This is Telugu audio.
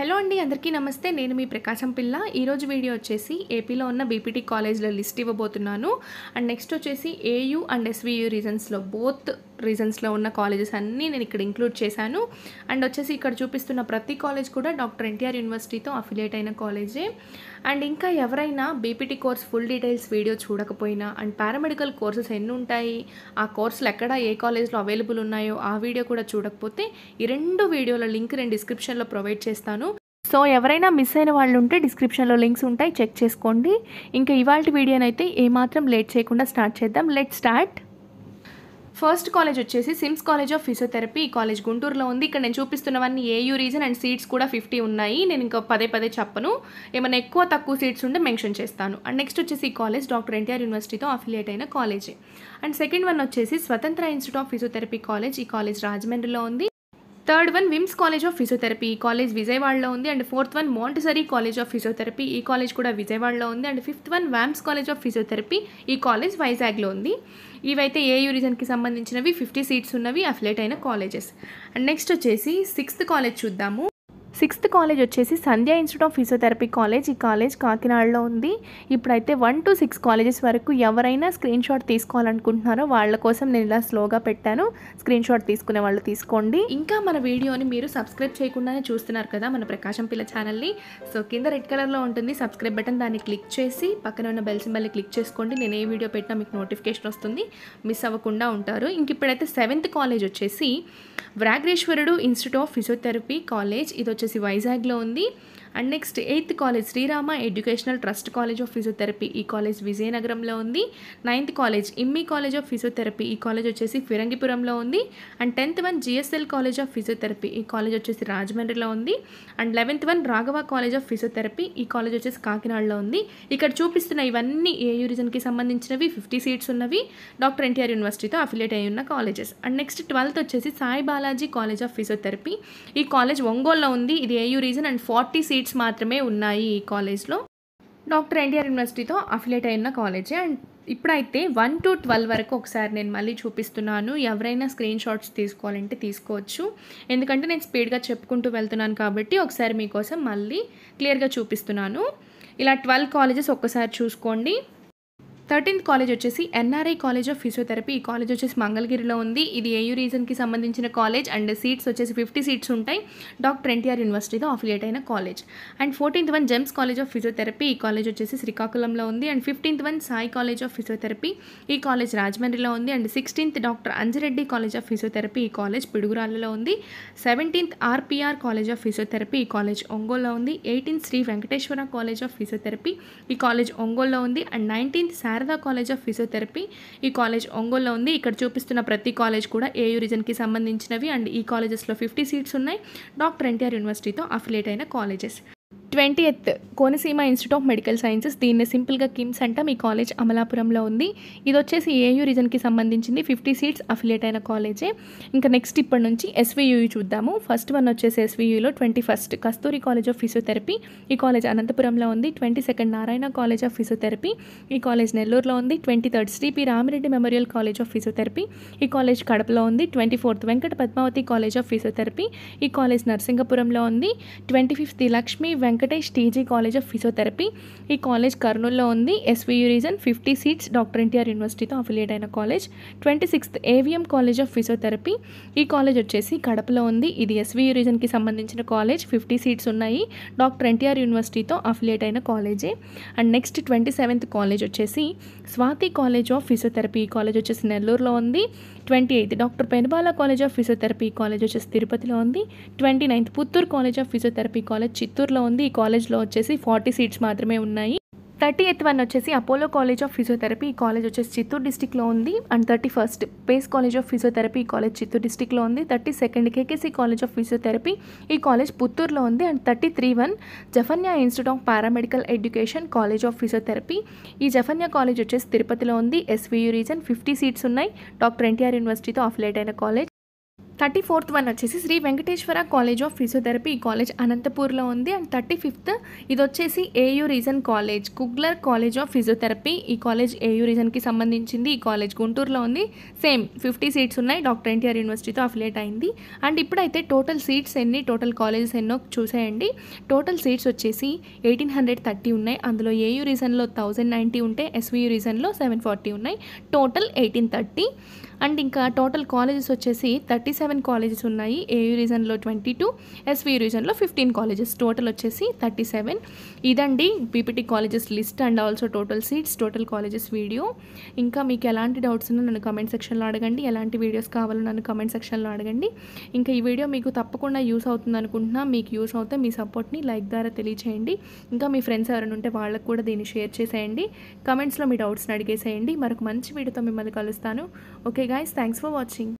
హలో అండి అందరికీ నమస్తే నేను మీ ప్రకాశం పిల్ల ఈరోజు వీడియో వచ్చేసి ఏపీలో ఉన్న బీపీటీ కాలేజ్లో లిస్ట్ ఇవ్వబోతున్నాను అండ్ నెక్స్ట్ వచ్చేసి ఏయూ అండ్ ఎస్వీయూ రీజన్స్లో బోత్ రీజన్స్లో ఉన్న కాలేజెస్ అన్నీ నేను ఇక్కడ ఇంక్లూడ్ చేశాను అండ్ వచ్చేసి ఇక్కడ చూపిస్తున్న ప్రతి కాలేజ్ కూడా డాక్టర్ ఎన్టీఆర్ యూనివర్సిటీతో అఫిలియేట్ అయిన కాలేజే అండ్ ఇంకా ఎవరైనా BPT course full details video చూడకపోయినా అండ్ పారామెడికల్ కోర్సెస్ ఎన్ని ఉంటాయి ఆ కోర్సులు ఎక్కడ ఏ కాలేజ్లో అవైలబుల్ ఉన్నాయో ఆ వీడియో కూడా చూడకపోతే ఈ రెండు వీడియోల లింక్ నేను డిస్క్రిప్షన్లో ప్రొవైడ్ చేస్తాను సో ఎవరైనా మిస్ అయిన వాళ్ళు ఉంటే డిస్క్రిప్షన్లో లింక్స్ ఉంటాయి చెక్ చేసుకోండి ఇంకా ఇవాళ వీడియోనైతే ఏమాత్రం లేట్ చేయకుండా స్టార్ట్ చేద్దాం లెట్ స్టార్ట్ ఫస్ట్ కాలేజ్ వచ్చేసి సిమ్స్ కాలేజ్ ఆఫ్ ఫిజియోథెరపీ ఈ కాలేజ్ గుంటూరులో ఉంది ఇక్కడ నేను చూపిస్తున్నవన్నీ ఏయూ రీజన్ అండ్ సీట్స్ కూడా ఫిఫ్టీ ఉన్నాయి నేను ఇంకా పదే పదే చెప్పను ఏమైనా ఎక్కువ తక్కువ సీట్స్ ఉంటే మెన్షన్ చేస్తాను అండ్ నెక్స్ట్ వచ్చేసి ఈ కాలేజ్ డాక్టర్ ఎన్టీఆర్ యూనివర్సిటీతో అఫిలియేట్ అయిన కాలేజే అండ్ సెకండ్ వన్ వచ్చేసి Swatantra institute of physiotherapy college ఈ కాలేజ్ రాజమండ్రిలో ఉంది third one VIMS college of physiotherapy ఈ కాలేజ్ విజయవాడలో ఉంది and fourth one Montessori college of physiotherapy ఈ కాలేజ్ కూడా విజయవాడలో ఉంది అండ్ ఫిఫ్త్ వన్ వ్యామ్స్ కాలేజ్ ఆఫ్ ఫిజియోథెరపీ ఈ కాలేజ్ వైజాగ్లో ఉంది ఇవైతే యూ రీజన్కి సంబంధించినవి ఫిఫ్టీ సీట్స్ ఉన్నవి అఫిలేట్ అయిన కాలేజెస్ అండ్ నెక్స్ట్ వచ్చేసి సిక్స్త్ కాలేజ్ చూద్దాము సిక్స్త్ కాలేజ్ వచ్చేసి Sandhya institute of physiotherapy college ఈ కాలేజ్ కాకినాడలో ఉంది ఇప్పుడైతే వన్ టు సిక్స్ కాలేజెస్ వరకు ఎవరైనా స్క్రీన్ షాట్ తీసుకోవాలనుకుంటున్నారో వాళ్ళ కోసం నేను ఇలా స్లోగా పెట్టాను స్క్రీన్ షాట్ తీసుకునే వాళ్ళు తీసుకోండి ఇంకా మన వీడియోని మీరు సబ్స్క్రైబ్ చేయకుండానే చూస్తున్నారు కదా మన ప్రకాశం పిల్ల ఛానల్ని సో కింద రెడ్ కలర్లో ఉంటుంది సబ్స్క్రైబ్ బటన్ దాన్ని క్లిక్ చేసి పక్కన ఉన్న బెల్ సింబల్ని క్లిక్ చేసుకోండి నేను ఏ వీడియో పెట్టినా మీకు నోటిఫికేషన్ వస్తుంది మిస్ అవ్వకుండా ఉంటారు ఇంక ఇప్పుడైతే సెవెంత్ కాలేజ్ వచ్చేసి వ్రాగ్రేశ్వరుడు ఇన్స్టిట్యూట్ ఆఫ్ ఫిజియోథెరపీ కాలేజ్ ఇది వచ్చేసి వైజాగ్లో ఉంది and next eighth college Srirama educational trust college of physiotherapy ఈ కాలేజ్ విజయనగరంలో ఉంది నైన్త్ కాలేజ్ ఇమ్మి కాలేజ్ ఆఫ్ ఫిజియోథెరపీ ఈ కాలేజ్ వచ్చేసి ఫిరంగిపురంలో ఉంది and tenth one GSL college of physiotherapy ఈ కాలేజ్ వచ్చేసి రాజమండ్రిలో ఉంది and eleventh one Raghava college of physiotherapy ఈ కాలేజ్ వచ్చేసి కాకినాడలో ఉంది ఇక్కడ చూపిస్తున్న ఇవన్నీ ఏయూ యూరిజన్కి సంబంధించినవి ఫిఫ్టీ సీట్స్ ఉన్నవి డాక్టర్ ఎన్టీఆర్ యూనివర్సిటీతో అఫిలియేట్ అయి ఉన్న కాలేజెస్ అండ్ నెక్స్ట్ ట్వెల్త్ వచ్చేసి Sai Balaji college of physiotherapy ఈ కాలేజ్ ఒంగోల్లో ఉంది ఇది AU region and forty seats seats మాత్రమే ఉన్నాయి ఈ కాలేజ్లో డాక్టర్ ఎన్టీఆర్ యూనివర్సిటీతో అఫిలేట్ అయిన కాలేజే అండ్ ఇప్పుడైతే వన్ టు ట్వెల్వ్ వరకు ఒకసారి నేను మళ్ళీ చూపిస్తున్నాను ఎవరైనా స్క్రీన్ షాట్స్ తీసుకోవాలంటే తీసుకోవచ్చు ఎందుకంటే నేను స్పీడ్గా చెప్పుకుంటూ వెళ్తున్నాను కాబట్టి ఒకసారి మీకోసం మళ్ళీ క్లియర్గా చూపిస్తున్నాను ఇలా ట్వెల్వ్ కాలేజెస్ ఒక్కసారి చూసుకోండి థర్టీన్త్ కాలేజ్ వచ్చేసి ఎన్ఆర్ఐ కాలేజ్ ఆఫ్ ఫిజియోథెరపీ ఈ కాలేజ్ వచ్చేసి మంగళగిరిలో ఉంది ఇది ఏయూ రీజన్కి సంబంధించిన కాలేజ్ అండ్ సీట్స్ వచ్చేసి ఫిఫ్టీ సీట్స్ ఉంటాయి డాక్టర్ ఎన్టీఆర్ యూనివర్సిటీతో అఫిలియేట్ అయిన college and fourteenth one GEMS college of physiotherapy ఈ కాలేజ్ వచ్చేసి శ్రీకాకుళంలో ఉంది and fifteenth one Sai college of physiotherapy ఈ కాలేజ్ రాజమండ్రిలో ఉంది and sixteenth doctor Anjareddy college of physiotherapy ఈ కాలేజ్ పిడుగురాళ్ళలో ఉంది seventeenth RPR college of physiotherapy ఈ కాలేజ్ ఒంగోలో ఉంది eighteenth Sri Venkateswara college of physiotherapy ఈ కాలేజ్ ఒంగోలో ఉంది అండ్ నైన్టీన్త్ శారీ శారదా కాలేజ్ ఆఫ్ ఫిజియోథెరపీ ఈ కాలేజ్ ఒంగోలులో ఉంది ఇక్కడ చూపిస్తున్న ప్రతి కాలేజ్ కూడా ఏయూ రీజన్కి సంబంధించినవి అండ్ ఈ కాలేజెస్లో ఫిఫ్టీ సీట్స్ ఉన్నాయి డాక్టర్ ఎన్టీఆర్ యూనివర్సిటీతో అఫిలేట్ అయిన colleges twenty eighth Konaseema institute of medical sciences దీన్ని సింపుల్గా కిమ్స్ అంట మీ కాలేజ్ అమలాపురంలో ఉంది ఇది వచ్చేసి ఏయూ రీజన్కి సంబంధించింది ఫిఫ్టీ సీట్స్ అఫిలియేట్ అయిన కాలేజే ఇంకా నెక్స్ట్ ఇప్పటి నుంచి ఎస్వియూ చూద్దాము ఫస్ట్ వన్ వచ్చేసి ఎస్వియూలో twenty first Kasturi college of physiotherapy ఈ కాలేజ్ అనంతపురంలో ఉంది twenty second Narayana college of physiotherapy ఈ కాలేజ్ నెల్లూరులో ఉంది twenty third Sri P Ramireddy memorial college of physiotherapy ఈ కాలేజ్ కడపలో ఉంది twenty fourth Venkata Padmavathi college of physiotherapy ఈ కాలేజ్ నర్సింగపురంలో ఉంది twenty fifth Lakshmi Venkata Venkatesh TG college of physiotherapy ఈ కాలేజ్ కర్నూలులో ఉంది SVU region fifty seats doctor NTR యూనివర్సిటీతో అఫిలియేట్ అయిన college twenty sixth AVM college of physiotherapy ఈ కాలేజ్ వచ్చేసి కడపలో ఉంది ఇది ఎస్వియు రీజన్కి సంబంధించిన కాలేజ్ ఫిఫ్టీ సీట్స్ ఉన్నాయి డాక్టర్ ఎన్టీఆర్ యూనివర్సిటీతో అఫిలియేట్ అయిన కాలేజే and next twenty seventh college వచ్చేసి స్వాతి కాలేజ్ ఆఫ్ ఫిజియోథెరపీ ఈ కాలేజ్ వచ్చేసి నెల్లూరులో ఉంది twenty eighth doctor Penubala college of physiotherapy college వచ్చేసి తిరుపతిలో ఉంది twenty ninth Puttur college of physiotherapy college చిత్తూరులో ఉంది ఈ కాలేజ్లో వచ్చేసి ఫార్టీ సీట్స్ మాత్రమే ఉన్నాయి థర్టీ ఎయిత్ వన్ వచ్చేసి అపోలో కాలేజ్ ఆఫ్ ఫిజియోథెరపీ ఈ కాలేజ్ వచ్చేసి చిత్తూరు డిస్టిక్లో ఉంది and thirty first pace college of physiotherapy ఈ కాలేజ్ చిత్తూరు డిస్టిక్లో ఉంది thirty second KKC college of physiotherapy ఈ కాలేజ్ పుత్తూరులో ఉంది and thirty three one Zephaniah institute of paramedical education college of physiotherapy ఈ జఫన్యా కాలేజ్ వచ్చేసి తిరుపతిలో ఉంది ఎస్వియు రీజన్ ఫిఫ్టీ సీట్స్ ఉన్నాయి డాక్టర్ ఎన్టీఆర్ యూనివర్సిటీతో అఫిలేట్ అయిన కాలేజ్ థర్టీ ఫోర్త్ వన్ వచ్చేసి Sri Venkateswara college of physiotherapy ఈ కాలేజ్ అనంతపూర్లో ఉంది అండ్ థర్టీ ఫిఫ్త్ ఇది వచ్చేసి AU region college Kugler college of physiotherapy ఈ కాలేజ్ ఏయూ రీజన్కి సంబంధించింది ఈ కాలేజ్ గుంటూరులో ఉంది సేమ్ ఫిఫ్టీ సీట్స్ ఉన్నాయి డాక్టర్ ఎన్టీఆర్ యూనివర్సిటీతో అఫిలేట్ అయింది అండ్ ఇప్పుడైతే టోటల్ సీట్స్ ఎన్ని టోటల్ కాలేజెస్ ఎన్నో చూసేయండి టోటల్ సీట్స్ వచ్చేసి ఎయిటీన్ హండ్రెడ్ థర్టీ ఉన్నాయి అందులో ఏయూ రీజన్లో థౌజండ్ నైంటీ ఉంటే ఎస్వీయూ రీజన్లో సెవెన్ ఫార్టీ ఉన్నాయి టోటల్ ఎయిటీన్ థర్టీ అండ్ ఇంకా టోటల్ కాలేజెస్ వచ్చేసి థర్టీ సెవెన్ కాలేజెస్ ఉన్నాయి ఏయు రీజన్లో ట్వంటీ టూ ఎస్వి రీజన్లో ఫిఫ్టీన్ కాలేజెస్ టోటల్ వచ్చేసి థర్టీ సెవెన్ ఇదండి PPT colleges list and also total seats total colleges video ఇంకా మీకు ఎలాంటి డౌట్స్ ఉన్నా నన్ను కమెంట్ సెక్షన్లో అడగండి ఎలాంటి వీడియోస్ కావాలో నన్ను కమెంట్ సెక్షన్లో అడగండి ఇంకా ఈ వీడియో మీకు తప్పకుండా యూస్ అవుతుంది అనుకుంటున్నా మీకు యూస్ అవుతే మీ సపోర్ట్ని లైక్ ద్వారా తెలియచేయండి ఇంకా మీ ఫ్రెండ్స్ ఎవరైనా ఉంటే వాళ్ళకు కూడా దీన్ని షేర్ చేసేయండి కమెంట్స్లో మీ డౌట్స్ని అడిగేసేయండి మరొక మంచి వీడియోతో మిమ్మల్ని కలుస్తాను okay guys, thanks for watching.